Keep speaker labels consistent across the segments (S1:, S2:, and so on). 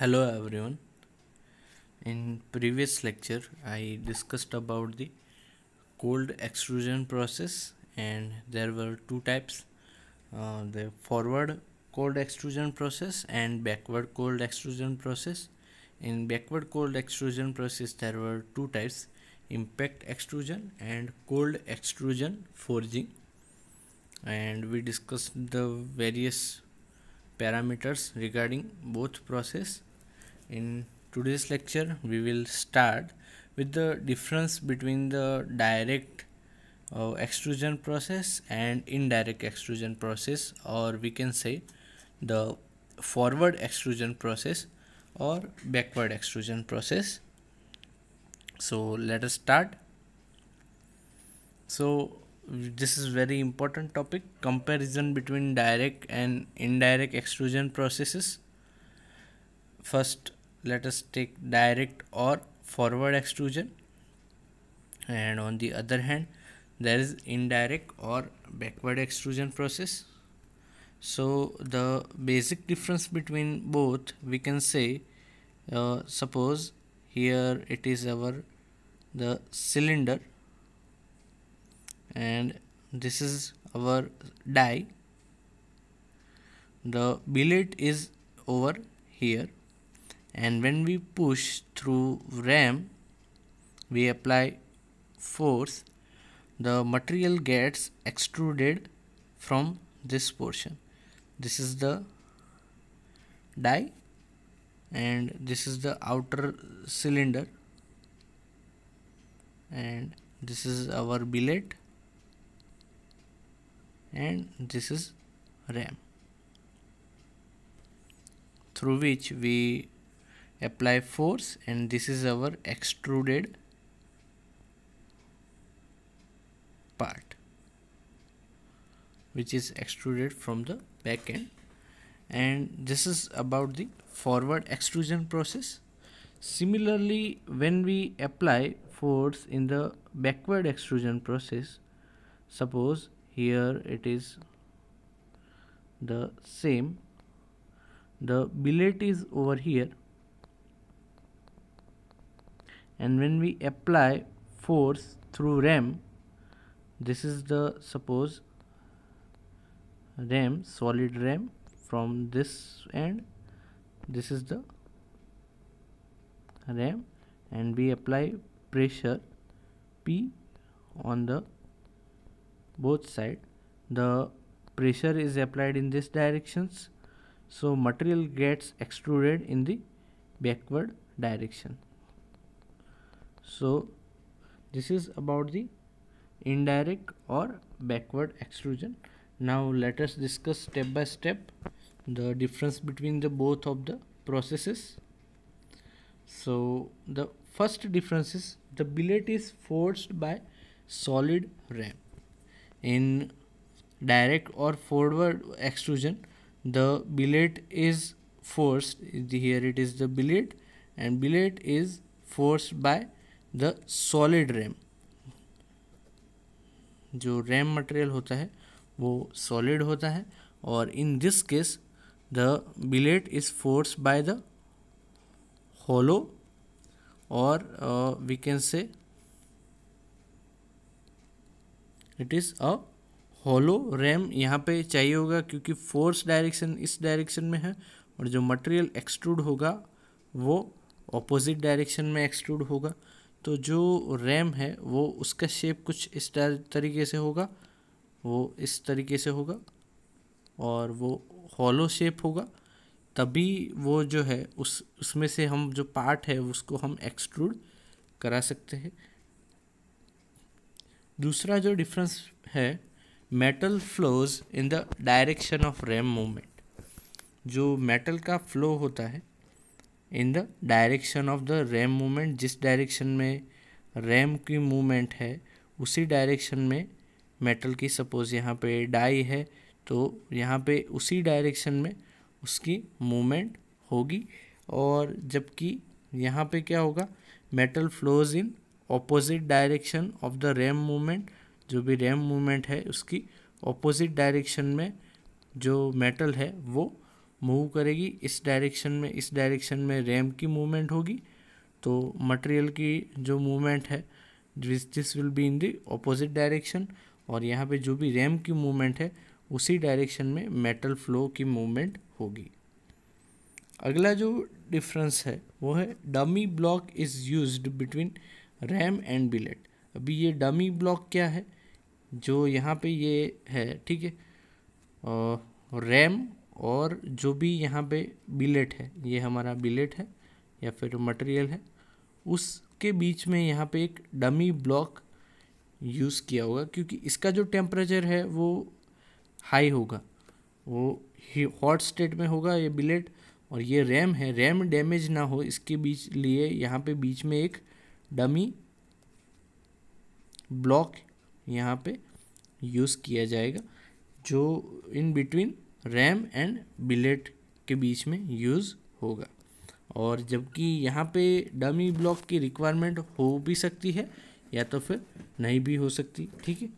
S1: hello everyone in previous lecture i discussed about the cold extrusion process and there were two types uh, the forward cold extrusion process and backward cold extrusion process in backward cold extrusion process there were two types impact extrusion and cold extrusion forging and we discussed the various parameters regarding both process in today's lecture we will start with the difference between the direct uh, extrusion process and indirect extrusion process or we can say the forward extrusion process or backward extrusion process so let us start so this is very important topic comparison between direct and indirect extrusion processes first let us take direct or forward extrusion and on the other hand there is indirect or backward extrusion process so the basic difference between both we can say uh, suppose here it is our the cylinder and this is our die the billet is over here and when we push through ram we apply force the material gets extruded from this portion this is the die and this is the outer cylinder and this is our billet and this is ram through which we apply force and this is our extruded part which is extruded from the back end and this is about the forward extrusion process similarly when we apply force in the backward extrusion process suppose here it is the same the billet is over here and when we apply force through ram this is the suppose ram solid ram from this end this is the ram and we apply pressure p on the both side the pressure is applied in this directions so material gets extruded in the backward direction so this is about the indirect or backward extrusion now let us discuss step by step the difference between the both of the processes so the first difference is the billet is forced by solid ram in direct or forward extrusion the billet is forced here it is the billet and billet is forced by the solid ram जो ram material होता है वो solid होता है और in this case the billet is force by the hollow और we can say it is a hollow ram यहाँ पे चाहिए होगा क्योंकि फोर्स डायरेक्शन इस डायरेक्शन में है और जो मटेरियल एक्सट्रूड होगा वो अपोजिट डायरेक्शन में एक्सट्रूड होगा तो जो रैम है वो उसका शेप कुछ इस तरीके से होगा वो इस तरीके से होगा और वो हॉलो शेप होगा तभी वो जो है उस उसमें से हम जो पार्ट है उसको हम एक्सट्रूड करा सकते हैं दूसरा जो डिफरेंस है metal flows in the direction of ram movement जो मेटल का फ्लो होता है in the direction of the ram movement जिस डायरेक्शन में रैम की मूवमेंट है उसी डायरेक्शन में मेटल की सपोज़ यहाँ पे डाई है तो यहाँ पे उसी डायरेक्शन में उसकी मूवमेंट होगी और जबकि यहाँ पे क्या होगा metal flows in opposite direction of the ram movement जो भी रैम मूवमेंट है उसकी ऑपोजिट डायरेक्शन में जो मेटल है वो मूव करेगी इस डायरेक्शन में इस डायरेक्शन में रैम की मूवमेंट होगी तो मटेरियल की जो मूवमेंट है this will be in the opposite direction और यहाँ पे जो भी रैम की मूवमेंट है उसी डायरेक्शन में मेटल फ्लो की मूवमेंट होगी अगला जो डिफरेंस है वो है dummy block is used between ram and billet अभी ये डमी ब्लॉक क्या है जो यहाँ पे ये है ठीक है रैम और जो भी यहाँ पे बिलेट है ये हमारा बिलेट है या फिर मटेरियल है उसके बीच में यहाँ पे एक डमी ब्लॉक यूज़ किया होगा क्योंकि इसका जो टेम्परेचर है वो हाई होगा वो हॉट स्टेट में होगा ये बिलेट और ये रैम है रैम डैमेज ना हो इसके बीच लिए यहाँ पे बीच में एक डमी ब्लॉक यहाँ पे यूज़ किया जाएगा जो in between ram and billet के बीच में यूज़ होगा और जबकि यहाँ पे डमी ब्लॉक की रिक्वायरमेंट हो भी सकती है या तो फिर नहीं भी हो सकती ठीक है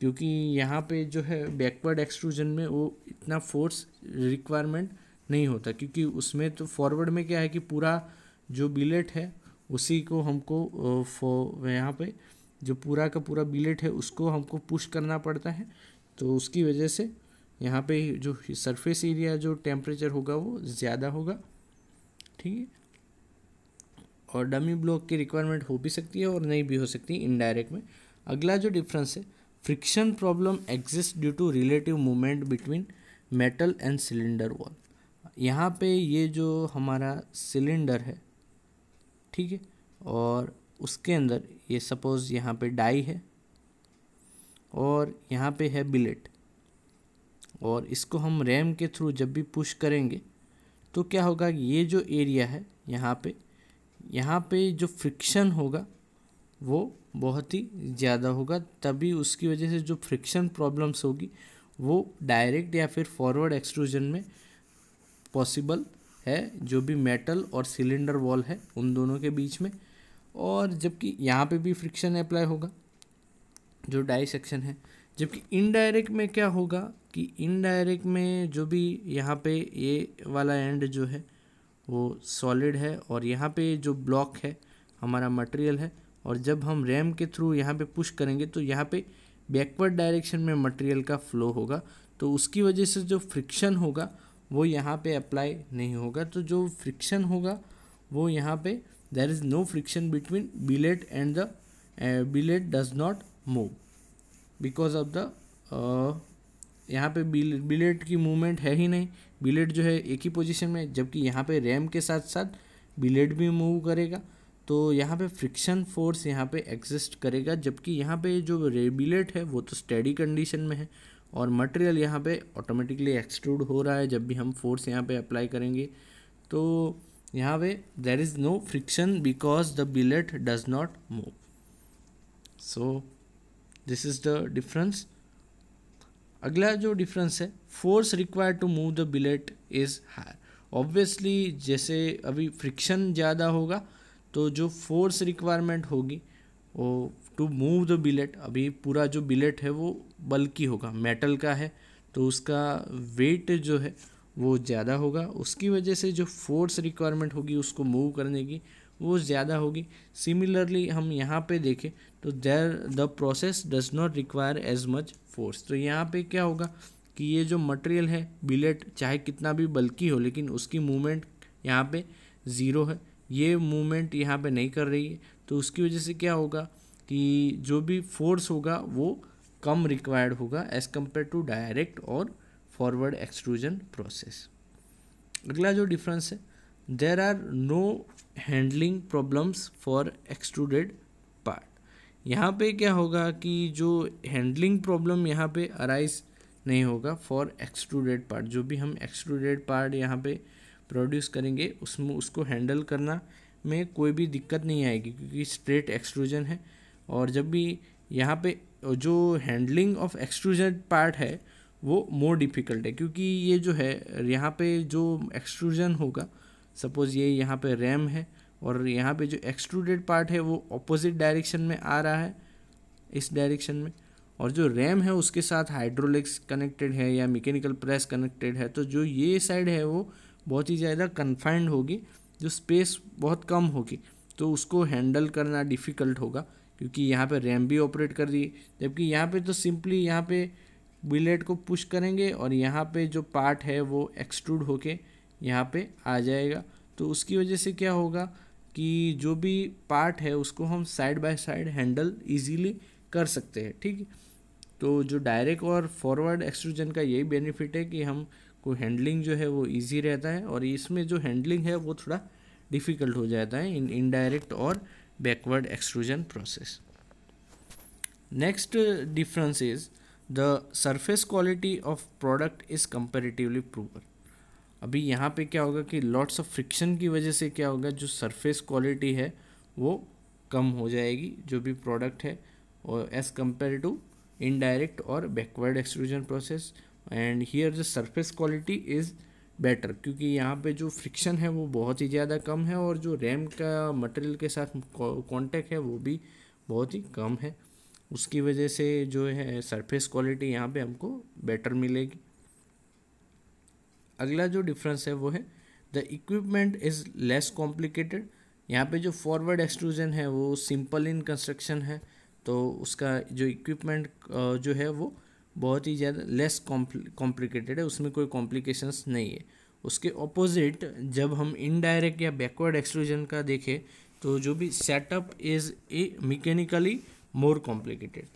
S1: क्योंकि यहाँ पे जो है बैकवर्ड एक्सट्रूजन में वो इतना फोर्स रिक्वायरमेंट नहीं होता क्योंकि उसमें तो फॉरवर्ड में क्या है कि पूरा जो बिलेट है उसी को हमको यहाँ पे जो पूरा का पूरा बिलेट है उसको हमको पुश करना पड़ता है तो उसकी वजह से यहाँ पे जो सरफेस एरिया जो टेम्परेचर होगा वो ज़्यादा होगा ठीक है और डमी ब्लॉक की रिक्वायरमेंट हो भी सकती है और नहीं भी हो सकती इनडायरेक्ट में अगला जो डिफरेंस है friction problem exist due to relative movement between metal and cylinder wall यहाँ पे ये जो हमारा सिलेंडर है ठीक है और उसके अंदर ये सपोज़ यहाँ पे डाई है और यहाँ पे है बिलेट और इसको हम रैम के थ्रू जब भी पुश करेंगे तो क्या होगा ये जो एरिया है यहाँ पे यहाँ पे जो फ्रिक्शन होगा वो बहुत ही ज़्यादा होगा तभी उसकी वजह से जो फ्रिक्शन प्रॉब्लम्स होगी वो डायरेक्ट या फिर फॉरवर्ड एक्सट्रूजन में पॉसिबल है जो भी मेटल और सिलेंडर वॉल है उन दोनों के बीच में और जबकि यहाँ पे भी फ्रिक्शन अप्लाई होगा जो डाई सेक्शन है जबकि इनडायरेक्ट में क्या होगा कि इनडायरेक्ट में जो भी यहाँ पे ये वाला एंड जो है वो सॉलिड है और यहाँ पे जो ब्लॉक है हमारा मटेरियल है और जब हम रैम के थ्रू यहाँ पे पुश करेंगे तो यहाँ पे बैकवर्ड डायरेक्शन में मटेरियल का फ्लो होगा तो उसकी वजह से जो फ्रिक्शन होगा वो यहाँ पे अप्लाई नहीं होगा तो जो फ्रिक्शन होगा वो यहाँ पे there is no friction between billet and the billet does not move because of the यहाँ पे बिलेट की मूवमेंट है ही नहीं बिलेट जो है एक ही पोजीशन में जबकि यहाँ पे रैम के साथ साथ बिलेट भी मूव करेगा तो यहाँ पे फ्रिक्शन फोर्स यहाँ पे एग्जिस्ट करेगा जबकि यहाँ पे जो बिलेट है वो तो स्टेडी कंडीशन में है और मटेरियल यहाँ पे ऑटोमेटिकली एक्सट्रूड हो रहा है जब भी हम फोर्स यहाँ पे अप्लाई करेंगे तो यहाँ पे there is no friction because the billet does not move so this is the difference अगला जो डिफरेंस है force required to move the billet is higher obviously जैसे अभी फ्रिक्शन ज़्यादा होगा तो जो फोर्स रिक्वायरमेंट होगी वो टू मूव द बिलेट अभी पूरा जो बिलेट है वो बल्कि होगा मेटल का है तो उसका वेट जो है वो ज़्यादा होगा उसकी वजह से जो फोर्स रिक्वायरमेंट होगी उसको मूव करने की वो ज़्यादा होगी सिमिलरली हम यहाँ पे देखें तो there the process does not require as much force तो यहाँ पे क्या होगा कि ये जो मटेरियल है बिलेट चाहे कितना भी बल्कि हो लेकिन उसकी मूवमेंट यहाँ पे ज़ीरो है ये मूवमेंट यहाँ पे नहीं कर रही है तो उसकी वजह से क्या होगा कि जो भी फोर्स होगा वो कम रिक्वायर्ड होगा एज़ कम्पेयर टू डायरेक्ट और फॉरवर्ड एक्सट्रूजन प्रोसेस अगला जो डिफरेंस है there are no handling problems for extruded part यहाँ पे क्या होगा कि जो handling problem यहाँ पे arise नहीं होगा for extruded part जो भी हम extruded part यहाँ पे प्रोड्यूस करेंगे उसमें उसको हैंडल करना में कोई भी दिक्कत नहीं आएगी क्योंकि स्ट्रेट एक्सट्रूजन है और जब भी यहाँ पे जो हैंडलिंग ऑफ एक्सट्रूजन पार्ट है वो मोर डिफ़िकल्ट है क्योंकि ये जो है यहाँ पे जो एक्सट्रूजन होगा सपोज़ ये यहाँ पे रैम है और यहाँ पे जो एक्सट्रूडेड पार्ट है वो ऑपोजिट डायरेक्शन में आ रहा है इस डायरेक्शन में और जो रैम है उसके साथ हाइड्रोलिक्स कनेक्टेड है या मैकेनिकल प्रेस कनेक्टेड है तो जो ये साइड है वो बहुत ही ज़्यादा कन्फाइंड होगी जो स्पेस बहुत कम होगी तो उसको हैंडल करना डिफ़िकल्ट होगा क्योंकि यहाँ पे रैम भी ऑपरेट कर रही है जबकि यहाँ पे तो सिंपली यहाँ पे बुलेट को पुश करेंगे और यहाँ पे जो पार्ट है वो एक्सट्रूड होके यहाँ पे आ जाएगा तो उसकी वजह से क्या होगा कि जो भी पार्ट है उसको हम side by side handle easily कर सकते हैं ठीक है तो जो डायरेक्ट और फॉरवर्ड एक्सट्रूजन का यही बेनिफिट है कि हम को हैंडलिंग जो है वो इजी रहता है और इसमें जो हैंडलिंग है वो थोड़ा डिफ़िकल्ट हो जाता है इन इनडायरेक्ट और backward extrusion process next difference is the surface quality of product is comparatively poorer अभी यहाँ पे क्या होगा कि लॉट्स ऑफ फ्रिक्शन की वजह से क्या होगा जो सरफेस क्वालिटी है वो कम हो जाएगी जो भी प्रोडक्ट है और एज़ कम्पेयर टू इनडायरेक्ट और backward extrusion process and here the surface quality is better क्योंकि यहाँ पे जो फ्रिक्शन है वो बहुत ही ज़्यादा कम है और जो रैम का मटेरियल के साथ कॉन्टेक्ट है वो भी बहुत ही कम है उसकी वजह से जो है सरफेस क्वालिटी यहाँ पे हमको बेटर मिलेगी अगला जो डिफरेंस है वो है the equipment is less complicated यहाँ पे जो फॉरवर्ड एक्सट्रूजन है वो सिंपल इन कंस्ट्रक्शन है तो उसका जो इक्विपमेंट जो है वो बहुत ही ज़्यादा लेस कॉम्प्लिकेटेड है उसमें कोई कॉम्प्लिकेशंस नहीं है उसके ऑपोजिट जब हम इनडायरेक्ट या बैकवर्ड एक्सट्रूजन का देखें तो जो भी setup is a mechanically more complicated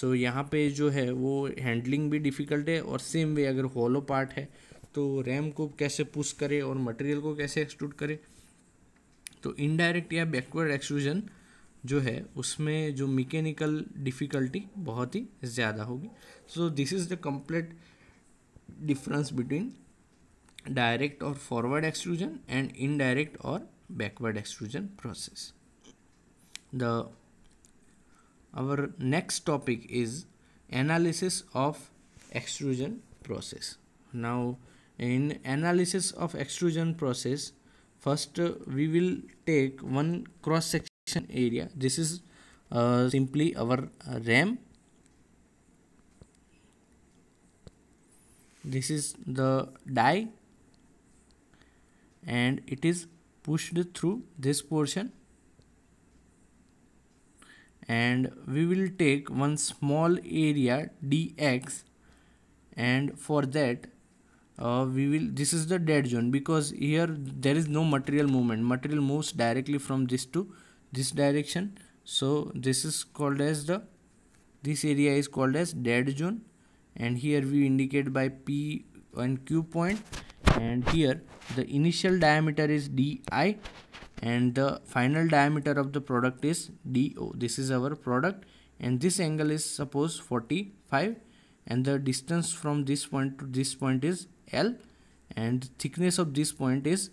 S1: so यहाँ पे जो है वो हैंडलिंग भी डिफ़िकल्ट है और सेम वे अगर हॉलो पार्ट है तो रैम को कैसे पुश करे और मटेरियल को कैसे एक्सट्रूड करे तो इनडायरेक्ट या बैकवर्ड एक्सट्रूजन जो है उसमें जो मैकेनिकल डिफ़िकल्टी बहुत ही ज़्यादा होगी so this is the complete difference between direct और फॉरवर्ड एक्सट्रूजन एंड इनडायरेक्ट और backward extrusion process the our next topic is analysis of extrusion process now in analysis of extrusion process first uh, we will take one cross section area this is uh, simply our uh, ram this is the die and it is pushed through this portion and we will take one small area dx and for that uh, we will this is the dead zone because here there is no material movement material moves directly from this to this direction so this is called as the this area is called as dead zone and here we indicate by p and q point and here the initial diameter is di and the final diameter of the product is do this is our product and this angle is suppose 45 and the distance from this point to this point is L and thickness of this point is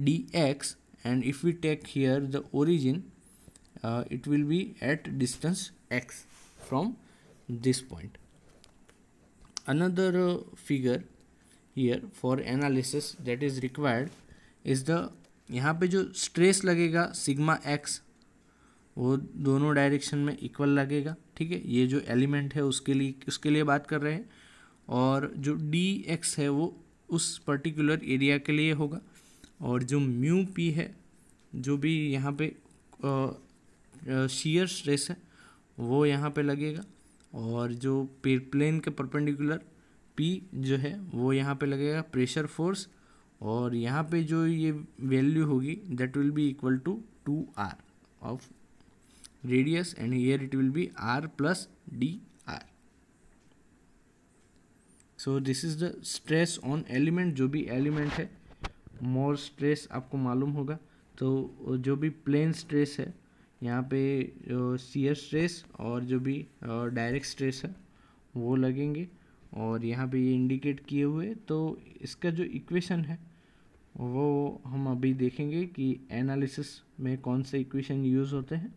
S1: dx and if we take here the origin uh, it will be at distance x from this point. Another uh, figure here for analysis that is required is the यहाँ पे जो stress लगेगा sigma x वो दोनों direction में equal लगेगा ठीक है ये जो एलिमेंट है उसके लिए उसके लिए बात कर रहे हैं और जो डी एक्स है वो उस पर्टिकुलर एरिया के लिए होगा और जो म्यू पी है जो भी यहाँ पे शीयर स्ट्रेस है वो यहाँ पे लगेगा और जो प्लेन के परपेंडिकुलर पी जो है वो यहाँ पे लगेगा प्रेशर फोर्स और यहाँ पे जो ये वैल्यू होगी that will be equal to two R of radius and here it will be R plus D so this is the stress on element जो भी एलिमेंट है मोर स्ट्रेस आपको मालूम होगा तो जो भी प्लेन स्ट्रेस है यहाँ पे सीयर स्ट्रेस और जो भी डायरेक्ट स्ट्रेस है वो लगेंगे और यहाँ पे ये इंडिकेट किए हुए तो इसका जो इक्वेशन है वो हम अभी देखेंगे कि एनालिसिस में कौन से इक्वेशन यूज़ होते हैं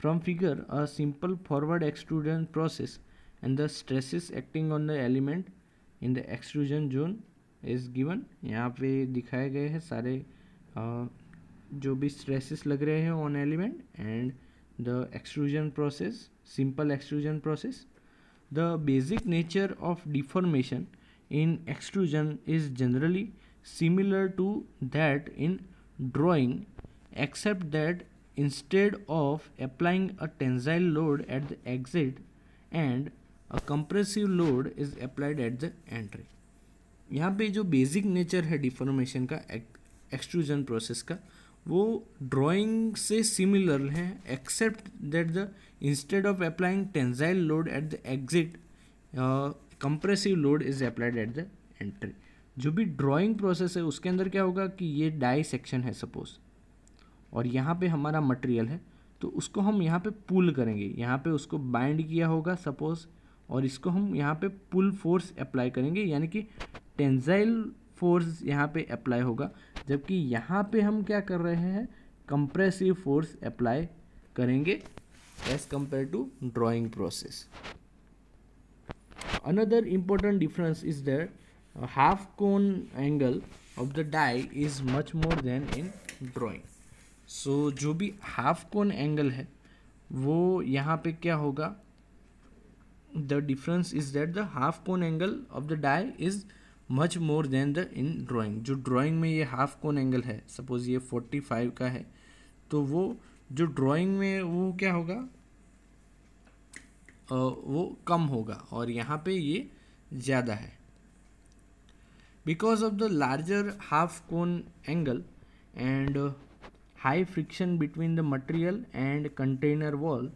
S1: from figure a simple forward extrusion process and the stresses acting on the element in the extrusion zone is given यहाँ पे दिखाए गए हैं सारे आ, जो भी stresses लग रहे हैं on element and the extrusion process simple extrusion process the basic nature of deformation in extrusion is generally similar to that in drawing except that instead of applying a tensile load at the exit and a compressive load is applied at the entry यहाँ पे जो basic nature है deformation का extrusion process का वो drawing से similar है except that the instead of applying tensile load at the exit compressive load is applied at the entry जो भी ड्राइंग प्रोसेस है उसके अंदर क्या होगा कि ये डाई सेक्शन है सपोज और यहाँ पे हमारा मटेरियल है तो उसको हम यहाँ पे पुल करेंगे यहाँ पे उसको बाइंड किया होगा सपोज़ और इसको हम यहाँ पे पुल फोर्स अप्लाई करेंगे यानी कि टेंजाइल फोर्स यहाँ पे अप्लाई होगा जबकि यहाँ पे हम क्या कर रहे हैं कंप्रेसिव फोर्स अप्लाई करेंगे as compare to drawing process another important difference is the half cone angle of the die is much more than in drawing so जो भी हाफ कोन एंगल है वो यहाँ पे क्या होगा the difference is that the half cone angle of the die is much more than the in drawing जो drawing में ये half cone angle है suppose ये 45 का है तो वो जो drawing में वो क्या होगा आ, वो कम होगा और यहाँ पे ये ज़्यादा है because of the larger half cone angle and uh, high friction between the material and container wall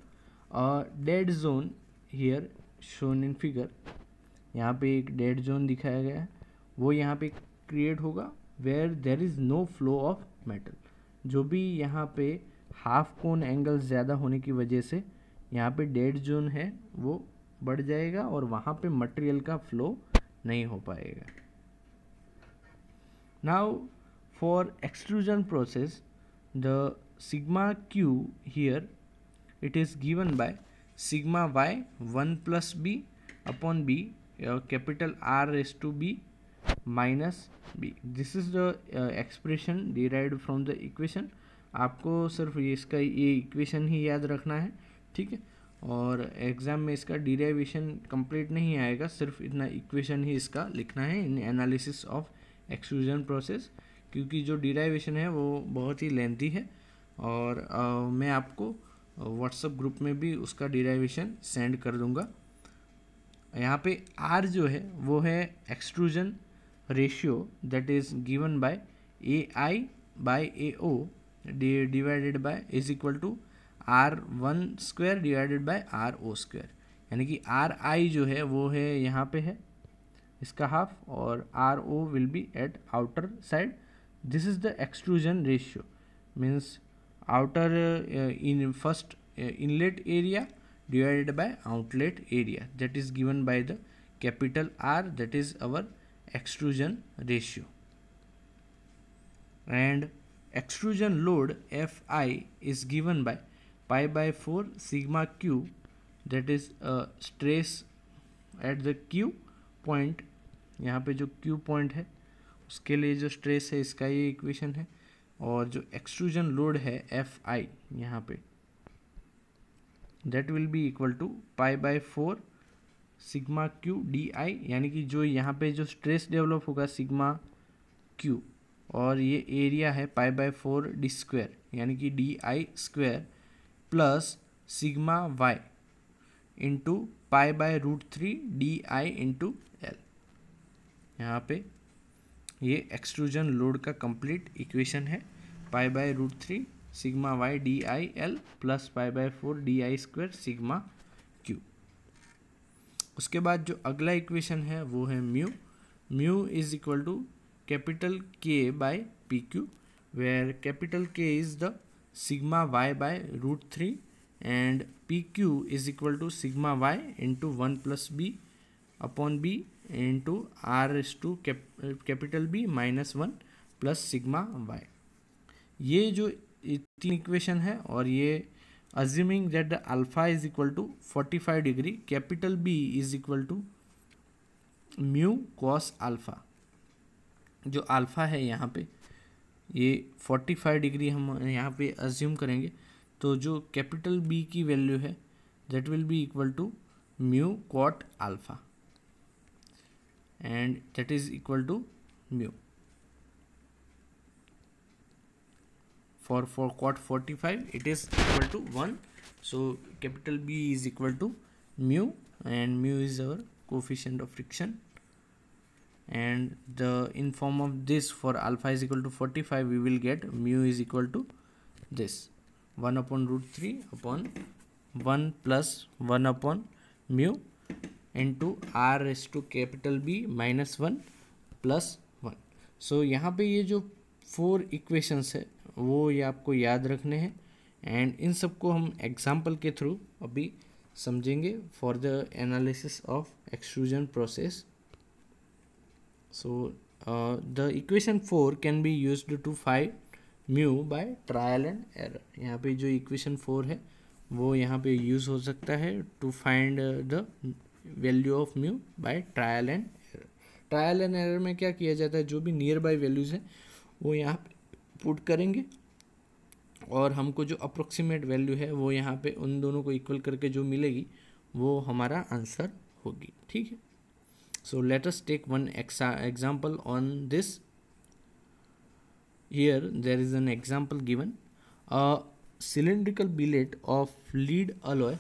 S1: a dead zone here shown in figure यहाँ पे एक डेड जोन दिखाया गया है वो यहाँ पे क्रिएट होगा where there is no flow of metal जो भी यहाँ पे हाफ कोन एंगल ज़्यादा होने की वजह से यहाँ पे डेड जोन है वो बढ़ जाएगा और वहाँ पे मटेरियल का फ्लो नहीं हो पाएगा now for exclusion process the sigma Q here it is given by sigma Y one plus B upon B capital R S to B minus B this is the expression derive from the equation आपको सिर्फ इसका ये equation ही याद रखना है ठीक है और एग्ज़ाम में इसका डिराइवेशन कंप्लीट नहीं आएगा सिर्फ इतना इक्वेशन ही इसका लिखना है in analysis of exclusion process क्योंकि जो डिराइवेशन है वो बहुत ही लेंथी है और आ, uh, मैं आपको व्हाट्सअप ग्रुप में भी उसका डिराइवेशन सेंड कर दूंगा यहाँ पे आर जो है वो है extrusion ratio that is given by A I by A O divided by is equal to R one square divided by R O square यानी कि आर आई जो है वो है यहाँ पे है इसका हाफ और R O will be at outer side this is the extrusion ratio means outer in first inlet area divided by outlet area that is given by the capital R that is our extrusion ratio and extrusion load F I is given by pi by four sigma Q that is stress at the Q point यहाँ पे जो Q point है उसके लिए जो stress है इसका ये इक्वेशन है और जो एक्सट्रूजन लोड है एफ आई यहाँ पे that will be equal to pi by four sigma Q D I यानी कि जो यहाँ पे जो स्ट्रेस डेवलप होगा सिग्मा क्यू और ये एरिया है pi by four D square यानी कि D I square plus sigma Y into pi by root three D I into L यहाँ पे ये एक्सट्रूजन लोड का कंप्लीट इक्वेशन है pi by root three sigma Y D I L plus pi by four D I square sigma Q उसके बाद जो अगला equation है वो है mu mu is equal to capital K by P Q where capital K is the sigma Y by root three and P Q is equal to sigma Y into one plus B upon B into R S to capital B minus one plus sigma Y ये जो तीन equation है और ये that the alpha is equal to forty five degree capital B is equal to mu cos alpha जो alpha है यहाँ पे ये फोर्टी फाइव डिग्री हम यहाँ पे अज्यूम करेंगे तो जो कैपिटल बी की वैल्यू है that will be equal to mu cot alpha and that is equal to mu for for quad 45 it is equal to 1 so capital B is equal to mu and mu is our coefficient of friction and the in form of this for alpha is equal to 45 we will get mu is equal to this 1 upon root 3 upon 1 plus 1 upon mu into R S to capital B minus one plus one so यहाँ पे ये जो four equations है वो ये आपको याद रखने हैं एंड इन सबको हम एग्जाम्पल के थ्रू अभी समझेंगे for the analysis of extrusion process so the equation four can be use to फाइव mu by trial and error यहाँ पे जो इक्वेशन फोर है वो यहाँ पे यूज हो सकता है to find the value of mu by trial and error trial and error में क्या किया जाता है जो भी नियर बाय वैल्यूज़ हैं वो यहाँ पे पुट करेंगे और हमको जो अप्रोक्सीमेट वैल्यू है वो यहाँ पे उन दोनों को इक्वल करके जो मिलेगी वो हमारा आंसर होगी ठीक है so let take one one example on this here there is an example given a billet of lead alloy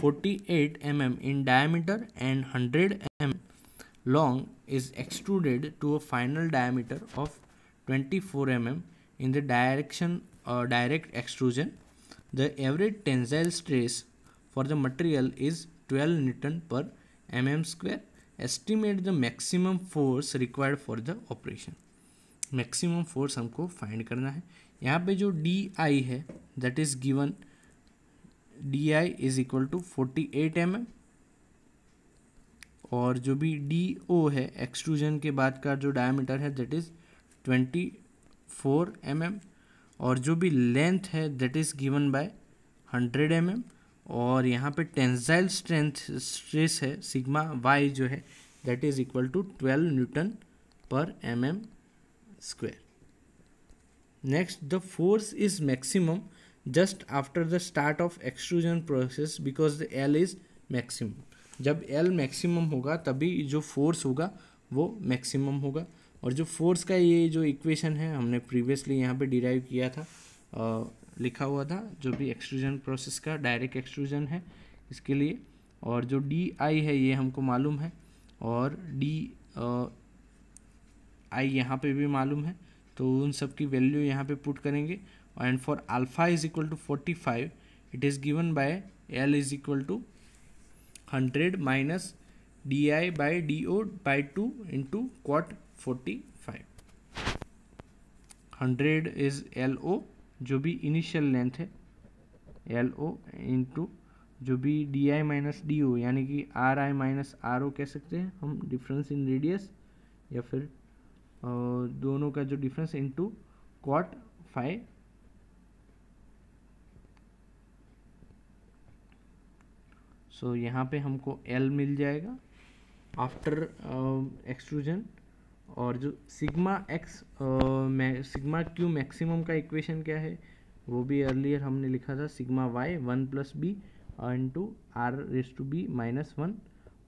S1: 48 mm in diameter and 100 mm long is extruded to a final diameter of 24 mm in the direction or uh, direct extrusion. The average tensile stress for the material is 12 Newton per mm square. Estimate the maximum force required for the operation. Maximum force हमको find करना है यहाँ पे जो di आई है that is given D I is equal to forty eight M M और जो भी डी ओ है एक्सट्रूजन के बाद का जो डायमीटर है that is twenty four M M और जो भी लेंथ है that is given by hundred M M और यहाँ पे टेंसाइल स्ट्रेंथ स्ट्रेस है सिग्मा वाई जो है that is equal to twelve newton per M M square next the force is maximum just after the start of extrusion process because the L is maximum जब L maximum होगा तभी जो force होगा वो maximum होगा और जो force का ये जो इक्वेशन है हमने प्रीवियसली यहाँ पे डिराइव किया था आ, लिखा हुआ था जो भी एक्सट्रूजन प्रोसेस का डायरेक्ट एक्सट्रूजन है इसके लिए और जो डी आई है ये हमको मालूम है और डी आई यहाँ पे भी मालूम है तो उन सब की वैल्यू यहाँ पे पुट करेंगे and for alpha is equal to 45 it is given by L is equal to 100 minus di by do by 2 into cot 45 100 is L O जो भी इनिशियल लेंथ है एल ओ इंटू जो भी D I minus D O यानी कि R I minus R O कह सकते हैं हम डिफरेंस इन रेडियस या फिर दोनों का जो difference into cot five so so, यहाँ पे हमको एल मिल जाएगा आफ्टर एक्सट्रूजन uh, और जो sigma X sigma Q maximum का इक्वेशन क्या है वो भी अर्लियर हमने लिखा था sigma Y one plus B into R raise to B minus one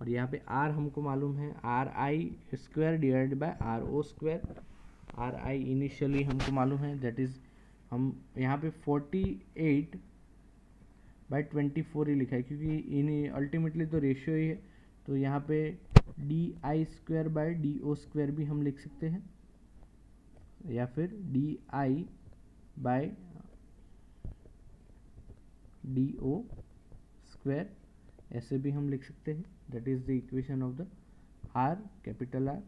S1: और यहाँ पे आर हमको मालूम है R I square divide by R O square R I initially हमको मालूम है दैट इज़ हम यहाँ पे forty eight by twenty four ही लिखा है क्योंकि इन अल्टीमेटली तो रेशियो ही है तो यहाँ पे D I square by D O square भी हम लिख सकते हैं या फिर D I by D O square ऐसे भी हम लिख सकते हैं that is the equation of the R capital R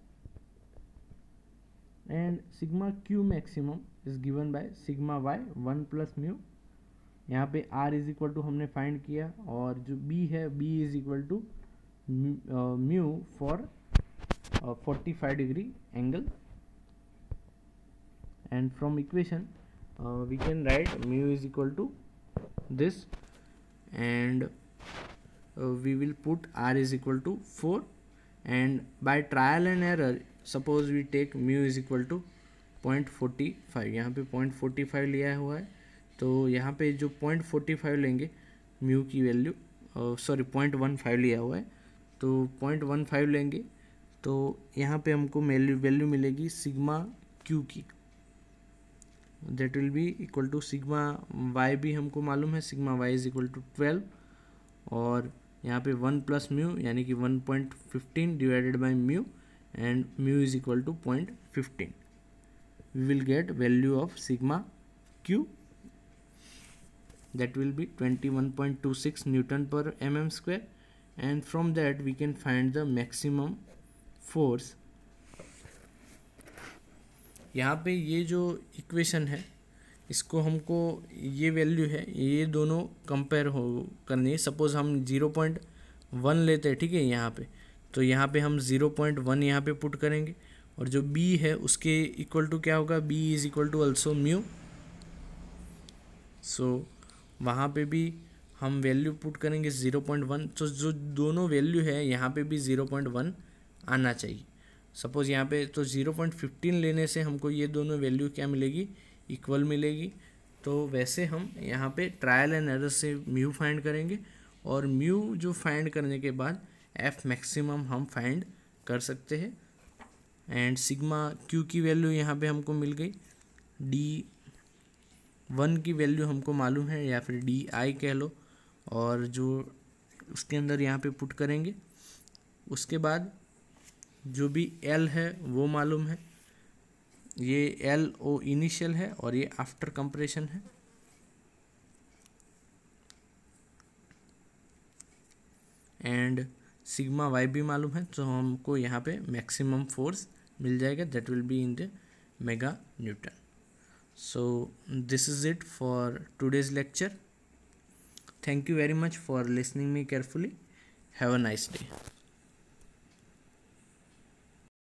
S1: and sigma Q maximum is given by sigma Y one plus mu यहाँ पे आर इज इक्वल टू हमने find किया और जो बी है B is equal to mu for forty five degree angle and from equation we can write mu is equal to this and we will put R is equal to four and by trial and error suppose we take mu is equal to point forty five यहाँ पे point forty five लिया हुआ है तो यहाँ पे जो point forty five लेंगे म्यू की value sorry point one five लिया हुआ है तो पॉइंट वन फाइव लेंगे तो यहाँ पे हमको वैल्यू मिलेगी सिग्मा क्यू की that will be equal to sigma Y भी हमको मालूम है sigma Y is equal to twelve और यहाँ पे वन प्लस म्यू यानी कि one point fifteen divided by mu and mu is equal to point fifteen we will get value of sigma Q that will be 21.26 newton per mm square and from that we can find the maximum force यहाँ पे ये जो equation है इसको हमको ये value है ये दोनों कंपेयर हो करनी है सपोज़ हम ज़ीरो पॉइंट वन लेते हैं ठीक है यहाँ पे तो यहाँ पे हम ज़ीरो पॉइंट वन यहाँ पे पुट करेंगे और जो बी है उसके इक्वल टू क्या होगा B is equal to also mu so वहाँ पे भी हम वैल्यू पुट करेंगे ज़ीरो पॉइंट वन तो जो दोनों वैल्यू है यहाँ पे भी ज़ीरो पॉइंट वन आना चाहिए सपोज़ यहाँ पे तो ज़ीरो पॉइंट फिफ्टीन लेने से हमको ये दोनों वैल्यू क्या मिलेगी इक्वल मिलेगी तो वैसे हम यहाँ पे ट्रायल एंड एरर से म्यू फाइंड करेंगे और म्यू जो फाइंड करने के बाद एफ मैक्सिमम हम फाइंड कर सकते हैं एंड सिग्मा क्यू की वैल्यू यहाँ पे हमको मिल गई डी वन की वैल्यू हमको मालूम है या फिर डी आई कह लो और जो उसके अंदर यहाँ पे पुट करेंगे उसके बाद जो भी एल है वो मालूम है ये एल ओ इनिशियल है और ये आफ्टर कंप्रेशन है एंड सिग्मा वाई भी मालूम है तो हमको यहाँ पे मैक्सिमम फोर्स मिल जाएगा that will be in the mega newton so this is it for today's lecture thank you very much for listening me carefully have a nice day